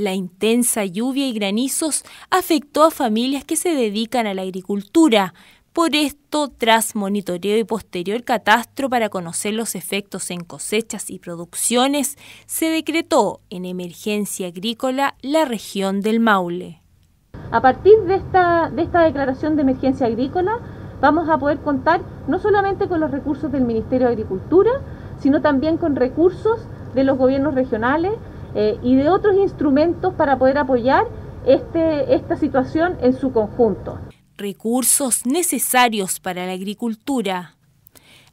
La intensa lluvia y granizos afectó a familias que se dedican a la agricultura. Por esto, tras monitoreo y posterior catastro para conocer los efectos en cosechas y producciones, se decretó en emergencia agrícola la región del Maule. A partir de esta, de esta declaración de emergencia agrícola, vamos a poder contar no solamente con los recursos del Ministerio de Agricultura, sino también con recursos de los gobiernos regionales, eh, y de otros instrumentos para poder apoyar este, esta situación en su conjunto. Recursos necesarios para la agricultura.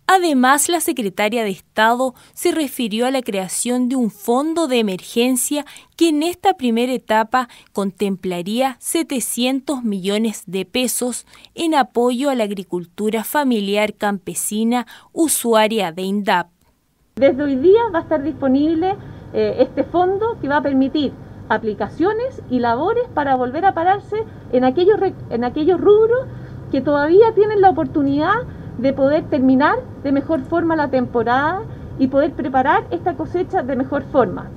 Además, la secretaria de Estado se refirió a la creación de un fondo de emergencia que en esta primera etapa contemplaría 700 millones de pesos en apoyo a la agricultura familiar campesina usuaria de INDAP. Desde hoy día va a estar disponible eh, este fondo que va a permitir aplicaciones y labores para volver a pararse en aquellos, en aquellos rubros que todavía tienen la oportunidad de poder terminar de mejor forma la temporada y poder preparar esta cosecha de mejor forma.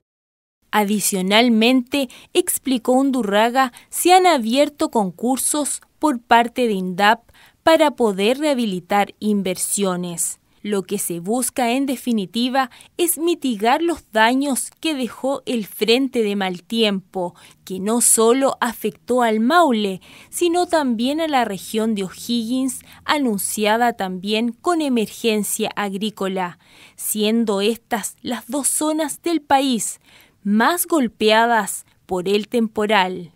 Adicionalmente, explicó Undurraga, se han abierto concursos por parte de INDAP para poder rehabilitar inversiones. Lo que se busca en definitiva es mitigar los daños que dejó el frente de mal tiempo, que no solo afectó al Maule, sino también a la región de O'Higgins, anunciada también con emergencia agrícola, siendo estas las dos zonas del país más golpeadas por el temporal.